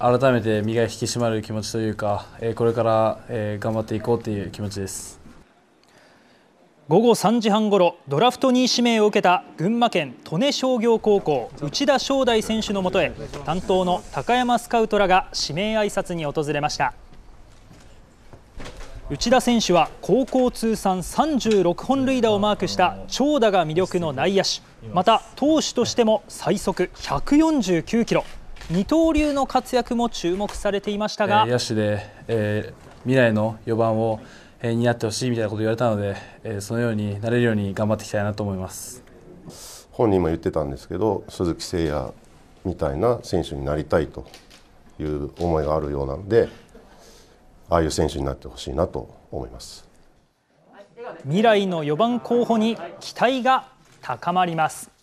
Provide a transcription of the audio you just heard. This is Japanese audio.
改めて身が引き締まる気持ちというか、えこれから、え頑張っていこうという気持ちです午後3時半ごろドラフト2位指名を受けた群馬県利根商業高校内田正大選手のもとへ担当の高山スカウトらが指名挨拶に訪れました内田選手は高校通算36本塁打をマークした長打が魅力の内野手また投手としても最速149キロ二刀流の活躍も注目されていましたが、えー、野手で、えー、未来の4番を、えー、担ってほしいみたいなことを言われたので、えー、そのようになれるように頑張っていきたいなと思います本人も言ってたんですけど鈴木誠也みたいな選手になりたいという思いがあるようなのでああいう選手になってほしいなと思います未来の4番候補に期待が高まります。